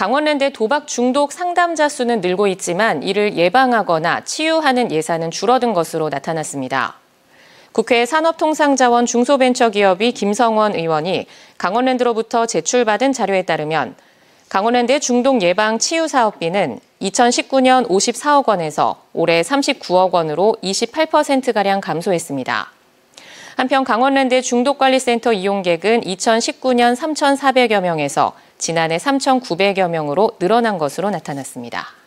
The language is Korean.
강원랜드 도박 중독 상담자 수는 늘고 있지만 이를 예방하거나 치유하는 예산은 줄어든 것으로 나타났습니다. 국회 산업통상자원 중소벤처기업이 김성원 의원이 강원랜드로부터 제출받은 자료에 따르면 강원랜드 중독 예방 치유 사업비는 2019년 54억 원에서 올해 39억 원으로 28%가량 감소했습니다. 한편 강원랜드 중독관리센터 이용객은 2019년 3,400여 명에서 지난해 3,900여 명으로 늘어난 것으로 나타났습니다.